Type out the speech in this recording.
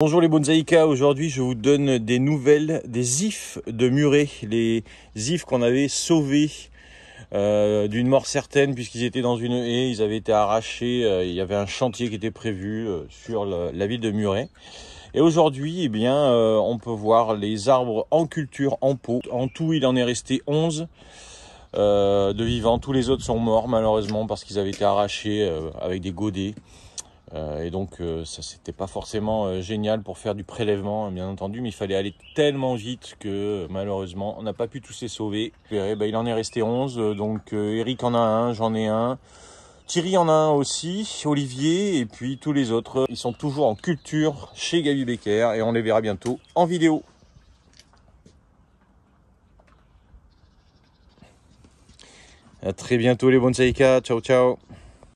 Bonjour les bonsaïka. aujourd'hui je vous donne des nouvelles des ifs de Muret, les ifs qu'on avait sauvés euh, d'une mort certaine puisqu'ils étaient dans une haie, ils avaient été arrachés, euh, il y avait un chantier qui était prévu euh, sur la, ville de Muret. Et aujourd'hui, eh bien, on peut voir les arbres en culture, en pot. En tout, il en est resté 11 de vivants. Tous les autres sont morts malheureusement parce qu'ils avaient été arrachés avec des godets. Euh, et donc euh, ça c'était pas forcément euh, génial pour faire du prélèvement hein, bien entendu, mais il fallait aller tellement vite que malheureusement on n'a pas pu tous les sauver. Bah, il en est resté 11, donc Eric en a un, j'en ai un. Thierry en a un aussi, Olivier, et puis tous les autres, ils sont toujours en culture chez Gabi Becker, et on les verra bientôt en vidéo. À très bientôt les bonsaïkas, ciao ciao